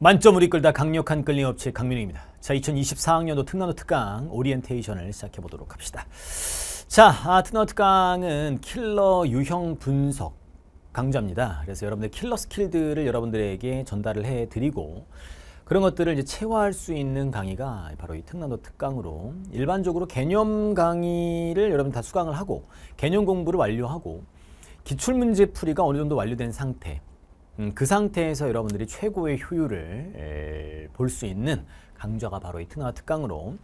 만점을 이끌다 강력한 끌림 업체 강민우입니다. 자, 2024학년도 특난호 특강 오리엔테이션을 시작해 보도록 합시다. 자, 아, 특난호 특강은 킬러 유형 분석 강좌입니다. 그래서 여러분들 킬러 스킬들을 여러분들에게 전달을 해 드리고 그런 것들을 이제 체화할 수 있는 강의가 바로 이 특난도 특강으로 일반적으로 개념 강의를 여러분 다 수강을 하고 개념 공부를 완료하고 기출문제 풀이가 어느 정도 완료된 상태 음, 그 상태에서 여러분들이 최고의 효율을 볼 수 있는 강좌가 바로 이 특강화 특강으로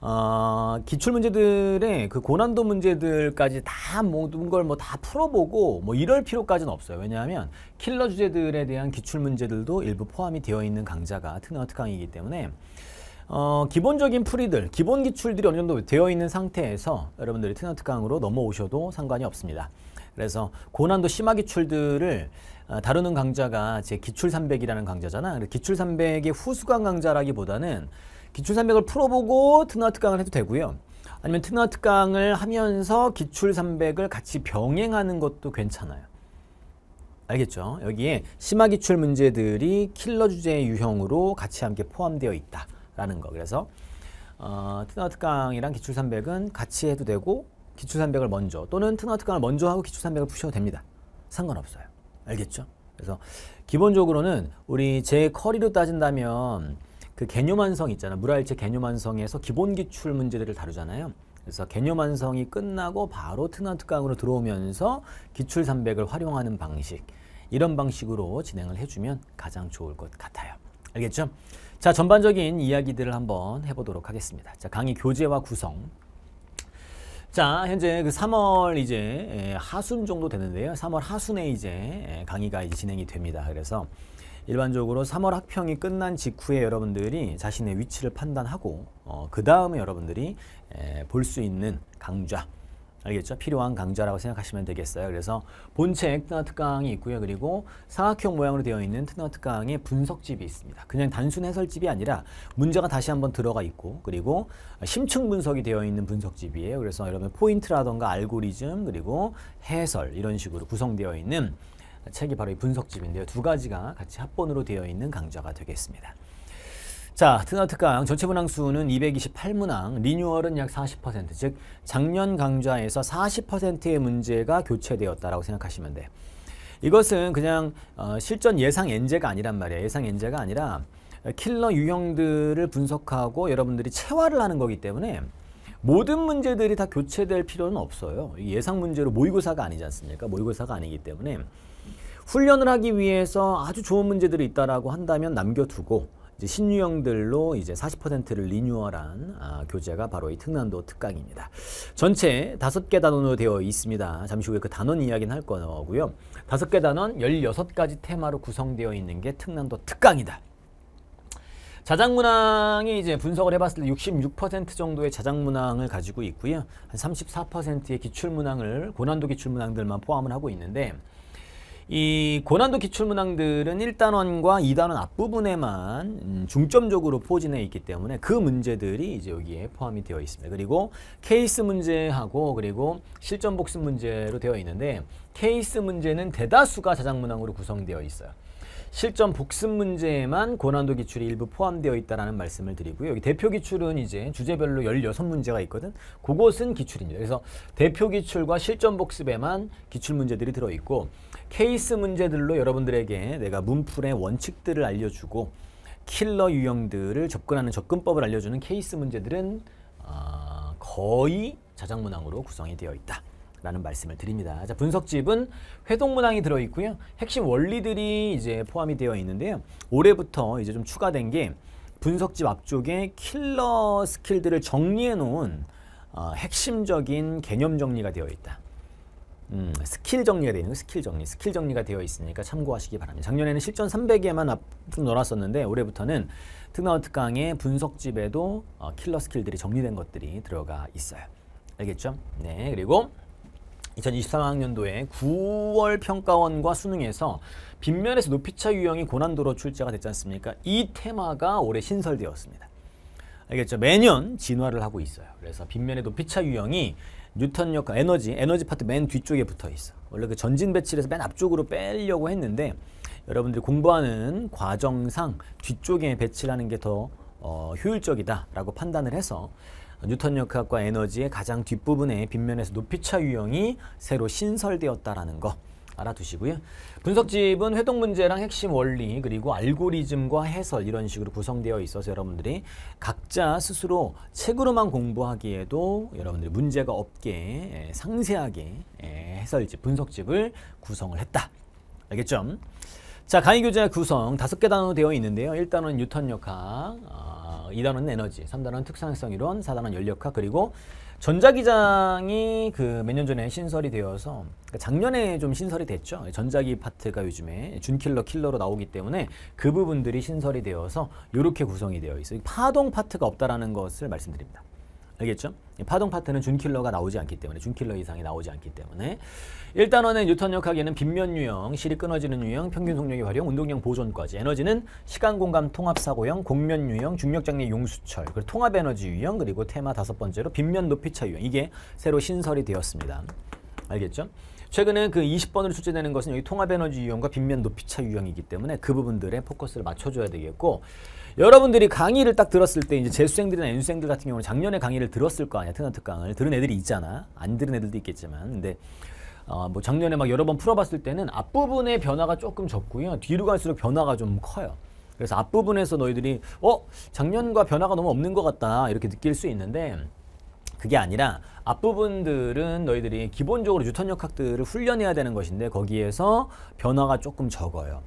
어, 아, 기출문제들의 그 고난도 문제들까지 다 모든 걸 뭐 다 풀어보고 뭐 이럴 필요까지는 없어요. 왜냐하면 킬러 주제들에 대한 기출문제들도 일부 포함이 되어 있는 강좌가 특강 특강이기 때문에 어, 기본적인 풀이들, 기본 기출들이 어느 정도 되어 있는 상태에서 여러분들이 특강 특강으로 넘어오셔도 상관이 없습니다. 그래서 고난도 심화 기출들을 아, 다루는 강좌가제 기출 300이라는 강좌잖아 기출 300의 후수강 강좌라기보다는 기출 300을 풀어보고 특나 트강을 해도 되고요. 아니면 특나 트강을 하면서 기출 300을 같이 병행하는 것도 괜찮아요. 알겠죠? 여기에 심화 기출 문제들이 킬러 주제의 유형으로 같이 함께 포함되어 있다라는 거. 그래서 어, 특나 트강이랑 기출 300은 같이 해도 되고 기출 300을 먼저 또는 특나 트강을 먼저 하고 기출 300을 푸셔도 됩니다. 상관없어요. 알겠죠? 그래서 기본적으로는 우리 제 커리로 따진다면 그 개념 완성 있잖아. 물화일체 개념 완성에서 기본 기출 문제들을 다루잖아요. 그래서 개념 완성이 끝나고 바로 특강으로 들어오면서 기출 300을 활용하는 방식 이런 방식으로 진행을 해주면 가장 좋을 것 같아요. 알겠죠? 자 전반적인 이야기들을 한번 해보도록 하겠습니다. 자 강의 교재와 구성 자, 현재 그 3월 이제 하순 정도 되는데요. 3월 하순에 이제 강의가 이제 진행이 됩니다. 그래서 일반적으로 3월 학평이 끝난 직후에 여러분들이 자신의 위치를 판단하고 어, 그 다음에 여러분들이 볼 수 있는 강좌 알겠죠? 필요한 강좌라고 생각하시면 되겠어요. 그래서 본책 특강 특강이 있고요. 그리고 사각형 모양으로 되어 있는 특강 특강의 분석집이 있습니다. 그냥 단순 해설집이 아니라 문제가 다시 한번 들어가 있고 그리고 심층 분석이 되어 있는 분석집이에요. 그래서 여러분 포인트라던가 알고리즘 그리고 해설 이런 식으로 구성되어 있는 책이 바로 이 분석집인데요. 두 가지가 같이 합본으로 되어 있는 강좌가 되겠습니다. 자, 트나트강 전체 문항수는 228문항, 리뉴얼은 약 40%, 즉 작년 강좌에서 40%의 문제가 교체되었다라고 생각하시면 돼. 이것은 그냥 어, 실전 예상 엔제가 아니란 말이야. 예상 엔제가 아니라 킬러 유형들을 분석하고 여러분들이 체화를 하는 거기 때문에 모든 문제들이 다 교체될 필요는 없어요. 예상 문제로 모의고사가 아니지 않습니까? 모의고사가 아니기 때문에 훈련을 하기 위해서 아주 좋은 문제들이 있다라 한다면 남겨두고 이제 신유형들로 이제 40%를 리뉴얼한 아, 교재가 바로 이 특난도 특강입니다. 전체 5개 단원으로 되어 있습니다. 잠시 후에 그 단원 이야기는 할 거고요. 5개 단원 16가지 테마로 구성되어 있는 게 특난도 특강이다. 자작문항이 이제 분석을 해봤을 때 66% 정도의 자작문항을 가지고 있고요. 한 34%의 기출문항을 고난도 기출문항들만 포함을 하고 있는데 이 고난도 기출문항들은 1단원과 2단원 앞부분에만 음, 중점적으로 포진해 있기 때문에 그 문제들이 이제 여기에 포함이 되어 있습니다. 그리고 케이스 문제하고 그리고 실전 복습 문제로 되어 있는데 케이스 문제는 대다수가 자작문항으로 구성되어 있어요. 실전 복습 문제에만 고난도 기출이 일부 포함되어 있다는 말씀을 드리고요. 여기 대표 기출은 이제 주제별로 16문제가 있거든. 그곳은 기출입니다. 그래서 대표 기출과 실전 복습에만 기출 문제들이 들어있고 케이스 문제들로 여러분들에게 내가 문풀의 원칙들을 알려주고 킬러 유형들을 접근하는 접근법을 알려주는 케이스 문제들은 어, 거의 자작문항으로 구성이 되어 있다. 라는 말씀을 드립니다. 자, 분석집은 회동문항이 들어있고요. 핵심 원리들이 이제 포함이 되어 있는데요. 올해부터 이제 좀 추가된 게 분석집 앞쪽에 킬러 스킬들을 정리해 놓은 어, 핵심적인 개념 정리가 되어 있다. 음. 스킬 정리가 되는 스킬 정리, 스킬 정리가 되어 있으니까 참고하시기 바랍니다. 작년에는 실전 3 0 0에만 앞으로 놀았었는데 올해부터는 특나운 특강의 분석집에도 어, 킬러 스킬들이 정리된 것들이 들어가 있어요. 알겠죠? 네, 그리고 2023학년도에 9월 평가원과 수능에서 빈면에서 높이차 유형이 고난도로 출제가 됐지 않습니까? 이 테마가 올해 신설되었습니다. 알겠죠? 매년 진화를 하고 있어요. 그래서 빈면의 높이차 유형이 뉴턴 효과, 에너지, 에너지 파트 맨 뒤쪽에 붙어 있어. 원래 그 전진 배치를 서맨 앞쪽으로 빼려고 했는데 여러분들이 공부하는 과정상 뒤쪽에 배치를 는 게더 어, 효율적이다라고 판단을 해서 뉴턴 역학과 에너지의 가장 뒷부분에 빗면에서 높이차 유형이 새로 신설되었다라는 거. 알아두시고요. 분석집은 회동 문제랑 핵심 원리 그리고 알고리즘과 해설 이런 식으로 구성되어 있어서 여러분들이 각자 스스로 책으로만 공부하기에도 여러분들이 문제가 없게 예, 상세하게 예, 해설집, 분석집을 구성을 했다. 알겠죠? 자, 강의 교재 구성 다섯 개 단어 되어 있는데요. 1단원 뉴턴 역학, 어, 2단원 에너지, 3단원 특성성 이론, 4단원 연력학, 그리고 전자기장이 그 몇 년 전에 신설이 되어서 그러니까 작년에 좀 신설이 됐죠. 전자기 파트가 요즘에 준킬러 킬러로 나오기 때문에 그 부분들이 신설이 되어서 이렇게 구성이 되어 있어요. 파동 파트가 없다라는 것을 말씀드립니다. 알겠죠? 파동 파트는 준킬러가 나오지 않기 때문에 준킬러 이상이 나오지 않기 때문에 일단원의 뉴턴역 하기에는 빗면 유형, 실이 끊어지는 유형, 평균 속력의 활용, 운동량 보존까지 에너지는 시간 공감 통합 사고형, 공면 유형, 중력 장애 용수철, 그리고 통합 에너지 유형 그리고 테마 다섯 번째로 빗면 높이차 유형 이게 새로 신설이 되었습니다. 알겠죠? 최근에 그 20번으로 출제되는 것은 여기 통합에너지 유형과 빈면 높이차 유형이기 때문에 그 부분들에 포커스를 맞춰줘야 되겠고 여러분들이 강의를 딱 들었을 때 이제 재수생들이나 연수생들 같은 경우는 작년에 강의를 들었을 거 아니야 트나트 강을 들은 애들이 있잖아 안 들은 애들도 있겠지만 근데 어, 뭐 작년에 막 여러 번 풀어봤을 때는 앞부분의 변화가 조금 적고요 뒤로 갈수록 변화가 좀 커요 그래서 앞부분에서 너희들이 어 작년과 변화가 너무 없는 것 같다 이렇게 느낄 수 있는데 그게 아니라 앞부분들은 너희들이 기본적으로 뉴턴 역학들을 훈련해야 되는 것인데 거기에서 변화가 조금 적어요.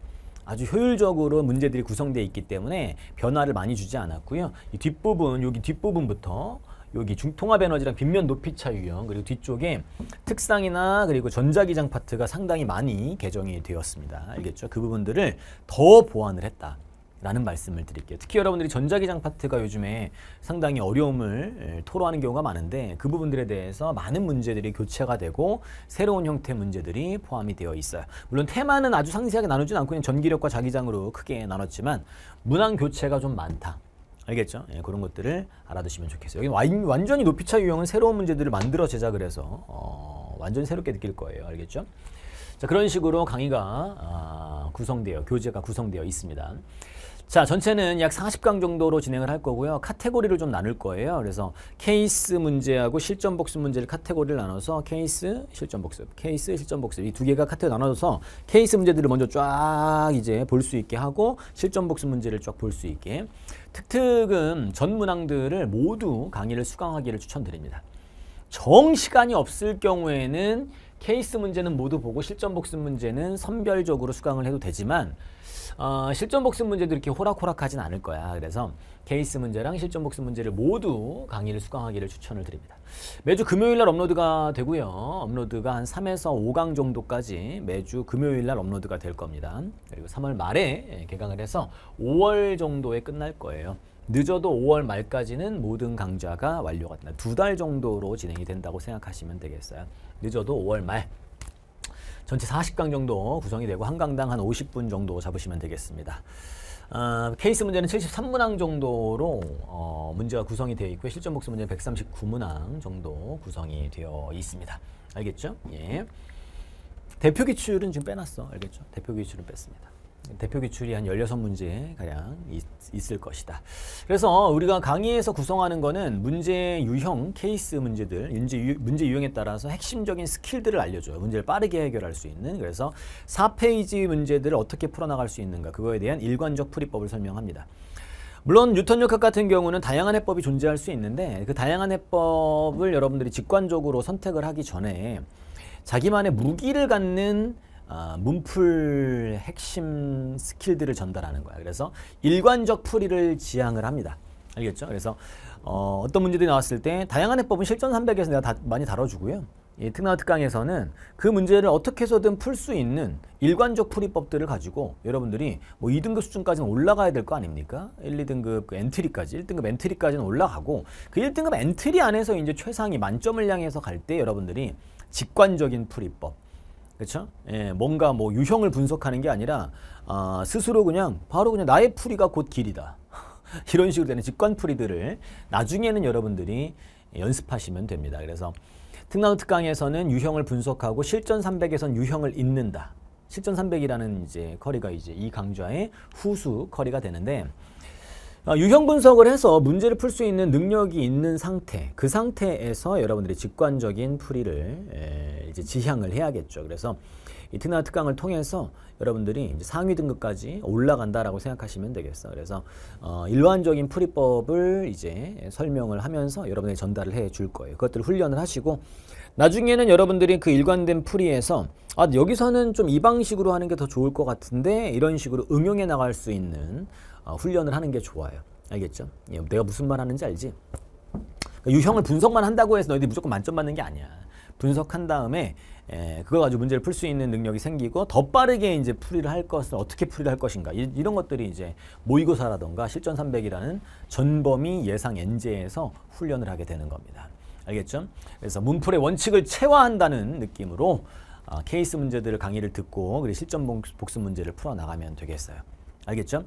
아주 효율적으로 문제들이 구성되어 있기 때문에 변화를 많이 주지 않았고요. 이 뒷부분, 여기 뒷부분부터 여기 중통합 에너지랑 빗면 높이 차 유형 그리고 뒤쪽에 특상이나 그리고 전자기장 파트가 상당히 많이 개정이 되었습니다. 알겠죠? 그 부분들을 더 보완을 했다. 라는 말씀을 드릴게요. 특히 여러분들이 전자기장 파트가 요즘에 상당히 어려움을 토로하는 경우가 많은데 그 부분들에 대해서 많은 문제들이 교체가 되고 새로운 형태 문제들이 포함이 되어 있어요. 물론 테마는 아주 상세하게 나누진 않고 그냥 전기력과 자기장으로 크게 나눴지만 문항 교체가 좀 많다. 알겠죠? 예, 그런 것들을 알아두시면 좋겠어요. 여기 완전히 높이차 유형은 새로운 문제들을 만들어 제작을 해서 어, 완전히 새롭게 느낄 거예요. 알겠죠? 자, 그런 식으로 강의가 아, 구성되어 교재가 구성되어 있습니다. 자, 전체는 약 40강 정도로 진행을 할 거고요. 카테고리를 좀 나눌 거예요. 그래서 케이스 문제하고 실전 복습 문제를 카테고리를 나눠서 케이스, 실전 복습, 케이스, 실전 복습 이 두 개가 카테고리 나눠서 케이스 문제들을 먼저 쫙 이제 볼 수 있게 하고 실전 복습 문제를 쫙 볼 수 있게 특특은 전 문항들을 모두 강의를 수강하기를 추천드립니다. 정 시간이 없을 경우에는 케이스 문제는 모두 보고 실전 복습 문제는 선별적으로 수강을 해도 되지만 어, 실전 복습 문제도 이렇게 호락호락하진 않을 거야. 그래서 케이스 문제랑 실전 복습 문제를 모두 강의를 수강하기를 추천을 드립니다. 매주 금요일 날 업로드가 되고요. 업로드가 한 3에서 5강 정도까지 매주 금요일 날 업로드가 될 겁니다. 그리고 3월 말에 개강을 해서 5월 정도에 끝날 거예요. 늦어도 5월 말까지는 모든 강좌가 완료가 된다. 두 달 정도로 진행이 된다고 생각하시면 되겠어요. 늦어도 5월 말 전체 40강 정도 구성이 되고 한 강당 한 50분 정도 잡으시면 되겠습니다. 어, 케이스 문제는 73문항 정도로 어, 문제가 구성이 되어 있고 실전 복습 문제는 139문항 정도 구성이 되어 있습니다. 알겠죠? 예. 대표 기출은 지금 빼놨어. 알겠죠? 대표 기출은 뺐습니다. 대표 기출이 한 16문제 가량 있, 있을 것이다. 그래서 우리가 강의에서 구성하는 거는 문제 유형, 케이스 문제들, 문제, 유, 문제 유형에 따라서 핵심적인 스킬들을 알려줘요. 문제를 빠르게 해결할 수 있는. 그래서 4페이지 문제들을 어떻게 풀어나갈 수 있는가. 그거에 대한 일관적 풀이법을 설명합니다. 물론 뉴턴 역학 같은 경우는 다양한 해법이 존재할 수 있는데 그 다양한 해법을 여러분들이 직관적으로 선택을 하기 전에 자기만의 무기를 갖는 어, 문풀 핵심 스킬들을 전달하는 거야. 그래서 일관적 풀이를 지향을 합니다. 알겠죠? 그래서 어, 떤 문제들이 나왔을 때 다양한 해법은 실전 300에서 내가 다, 많이 다뤄주고요. 이 특나 특강에서는 그 문제를 어떻게 해서든 풀 수 있는 일관적 풀이법들을 가지고 여러분들이 뭐 2등급 수준까지는 올라가야 될 거 아닙니까? 1, 2등급 그 엔트리까지, 1등급 엔트리까지는 올라가고 그 1등급 엔트리 안에서 이제 최상위 만점을 향해서 갈 때 여러분들이 직관적인 풀이법, 그렇죠? 예, 뭔가 뭐 유형을 분석하는 게 아니라 아, 스스로 그냥 바로 그냥 나의 풀이가 곧 길이다. 이런 식으로 되는 직관풀이들을 나중에는 여러분들이 연습하시면 됩니다. 그래서 특나무 특강에서는 유형을 분석하고 실전 300에선 유형을 읽는다. 실전 300이라는 이제 커리가 이제 이 강좌의 후수 커리가 되는데 아, 유형 분석을 해서 문제를 풀 수 있는 능력이 있는 상태 그 상태에서 여러분들이 직관적인 풀이를 이제 지향을 해야겠죠. 그래서 이 특나 특강을 통해서 여러분들이 상위 등급까지 올라간다라고 생각하시면 되겠어. 그래서 어, 일반적인 풀이법을 이제 설명을 하면서 여러분에게 전달을 해 줄 거예요. 그것들을 훈련을 하시고 나중에는 여러분들이 그 일관된 풀이에서 아 여기서는 좀 이 방식으로 하는 게 더 좋을 것 같은데 이런 식으로 응용해 나갈 수 있는 어, 훈련을 하는 게 좋아요. 알겠죠? 예, 내가 무슨 말 하는지 알지? 그러니까 유형을 분석만 한다고 해서 너희들이 무조건 만점 받는 게 아니야. 분석한 다음에 에, 예, 그거 가지고 문제를 풀 수 있는 능력이 생기고 더 빠르게 이제 풀이를 할 것을 어떻게 풀이를 할 것인가 이, 런 것들이 이제 모의고사라던가 실전 300이라는 전범위 예상 엔제에서 훈련을 하게 되는 겁니다. 알겠죠? 그래서 문풀의 원칙을 체화한다는 느낌으로 어, 케이스 문제들을 강의를 듣고 그리고 실전 복습 문제를 풀어나가면 되겠어요. 알겠죠?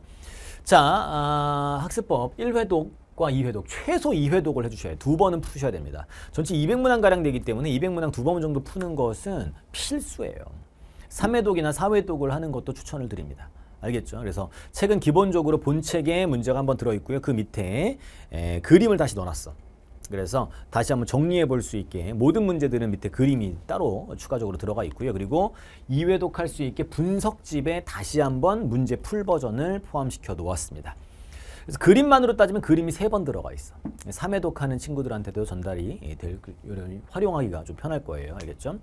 자, 아, 학습법 1회독 과 2회독, 최소 2회독을 해주셔야 해요. 두 번은 푸셔야 됩니다. 전체 200문항가량 되기 때문에 200문항 두 번 정도 푸는 것은 필수예요. 3회독이나 4회독을 하는 것도 추천을 드립니다. 알겠죠? 그래서 책은 기본적으로 본책에 문제가 한번 들어있고요. 그 밑에 에, 그림을 다시 넣어놨어. 그래서 다시 한번 정리해 볼 수 있게 모든 문제들은 밑에 그림이 따로 추가적으로 들어가 있고요. 그리고 2회독할 수 있게 분석집에 다시 한번 문제 풀 버전을 포함시켜 놓았습니다. 그래서 그림만으로 따지면 그림이 세 번 들어가 있어. 3회독하는 친구들한테도 전달이 될, 그, 활용하기가 좀 편할 거예요. 알겠죠?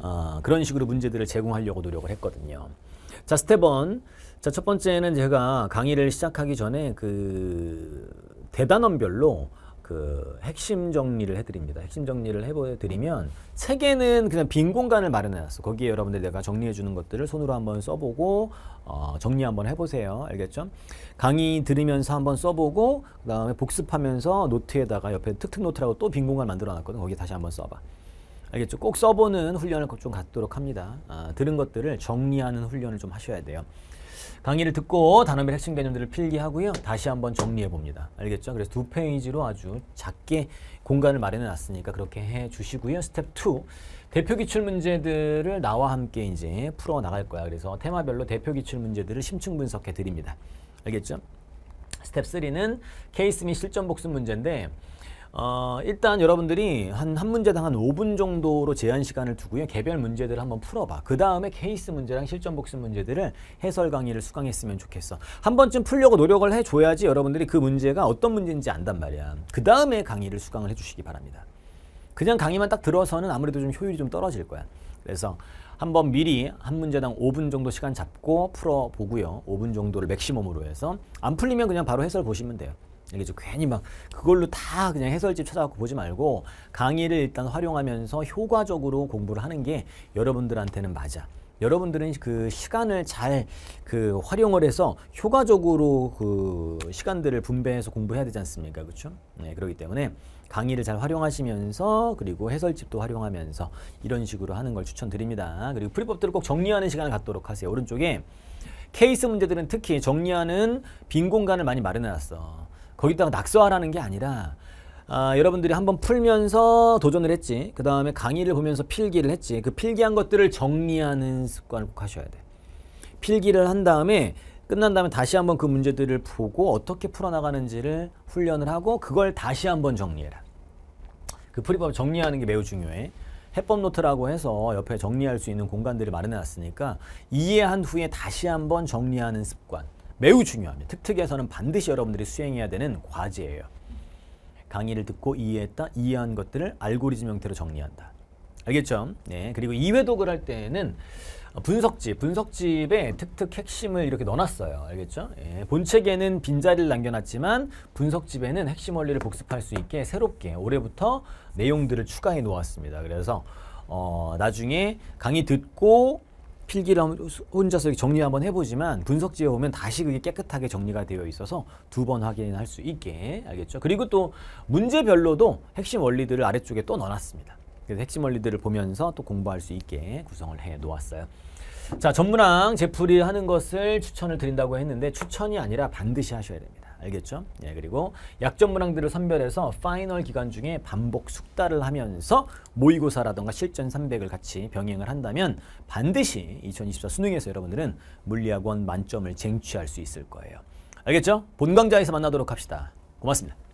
어, 그런 식으로 문제들을 제공하려고 노력을 했거든요. 자, 스텝 1. 자, 첫 번째는 제가 강의를 시작하기 전에 그 대단원별로 그 핵심 정리를 해드립니다. 핵심 정리를 해드리면 책에는 그냥 빈 공간을 마련해놨어. 거기에 여러분들 내가 정리해주는 것들을 손으로 한번 써보고 어, 정리 한번 해보세요. 알겠죠? 강의 들으면서 한번 써보고 그 다음에 복습하면서 노트에다가 옆에 특특 노트라고 또 빈 공간 만들어놨거든. 거기 다시 한번 써봐. 알겠죠? 꼭 써보는 훈련을 좀 갖도록 합니다. 아, 들은 것들을 정리하는 훈련을 좀 하셔야 돼요. 강의를 듣고 단어별 핵심 개념들을 필기하고요. 다시 한번 정리해 봅니다. 알겠죠? 그래서 두 페이지로 아주 작게 공간을 마련해 놨으니까 그렇게 해 주시고요. 스텝 2. 대표 기출 문제들을 나와 함께 이제 풀어 나갈 거야. 그래서 테마별로 대표 기출 문제들을 심층 분석해 드립니다. 알겠죠? 스텝 3는 케이스 및 실전 복습 문제인데 어, 일단 여러분들이 한, 한 문제당 한 5분 정도로 제한 시간을 두고요. 개별 문제들을 한번 풀어봐. 그 다음에 케이스 문제랑 실전 복습 문제들을 해설 강의를 수강했으면 좋겠어. 한 번쯤 풀려고 노력을 해줘야지 여러분들이 그 문제가 어떤 문제인지 안단 말이야. 그 다음에 강의를 수강을 해주시기 바랍니다. 그냥 강의만 딱 들어서는 아무래도 좀 효율이 좀 떨어질 거야. 그래서 한번 미리 한 문제당 5분 정도 시간 잡고 풀어보고요. 5분 정도를 맥시멈으로 해서 안 풀리면 그냥 바로 해설 보시면 돼요. 알겠죠? 괜히 막 그걸로 다 그냥 해설집 찾아갖고 보지 말고 강의를 일단 활용하면서 효과적으로 공부를 하는 게 여러분들한테는 맞아. 여러분들은 그 시간을 잘 그 활용을 해서 효과적으로 그 시간들을 분배해서 공부해야 되지 않습니까? 그렇죠? 네, 그렇기 때문에 강의를 잘 활용하시면서 그리고 해설집도 활용하면서 이런 식으로 하는 걸 추천드립니다. 그리고 풀이법들을 꼭 정리하는 시간을 갖도록 하세요. 오른쪽에 케이스 문제들은 특히 정리하는 빈 공간을 많이 마련해놨어. 거기다가 낙서하라는 게 아니라 아, 여러분들이 한번 풀면서 도전을 했지 그 다음에 강의를 보면서 필기를 했지 그 필기한 것들을 정리하는 습관을 꼭 하셔야 돼 필기를 한 다음에 끝난 다음에 다시 한번 그 문제들을 보고 어떻게 풀어나가는지를 훈련을 하고 그걸 다시 한번 정리해라 그 프리법 정리하는 게 매우 중요해 해법 노트라고 해서 옆에 정리할 수 있는 공간들을 마련해 놨으니까 이해한 후에 다시 한번 정리하는 습관 매우 중요합니다. 특특에서는 반드시 여러분들이 수행해야 되는 과제예요. 강의를 듣고 이해했다, 이해한 것들을 알고리즘 형태로 정리한다. 알겠죠? 네. 그리고 2회독을 할 때는 어, 분석집, 분석집에 특특 핵심을 이렇게 넣어놨어요. 알겠죠? 예, 본책에는 빈자리를 남겨놨지만 분석집에는 핵심 원리를 복습할 수 있게 새롭게 올해부터 내용들을 추가해 놓았습니다. 그래서 어, 나중에 강의 듣고 필기를 혼자서 정리 한번 해보지만 분석지에 오면 다시 그게 깨끗하게 정리가 되어 있어서 두 번 확인할 수 있게 알겠죠? 그리고 또 문제별로도 핵심 원리들을 아래쪽에 또 넣어놨습니다. 그래서 핵심 원리들을 보면서 또 공부할 수 있게 구성을 해 놓았어요. 자, 전문항 제풀이 하는 것을 추천을 드린다고 했는데 추천이 아니라 반드시 하셔야 됩니다. 알겠죠? 예, 그리고 약점 문항들을 선별해서 파이널 기간 중에 반복 숙달을 하면서 모의고사라던가 실전 300을 같이 병행을 한다면 반드시 2024 수능에서 여러분들은 물리학원 만점을 쟁취할 수 있을 거예요. 알겠죠? 본 강좌에서 만나도록 합시다. 고맙습니다.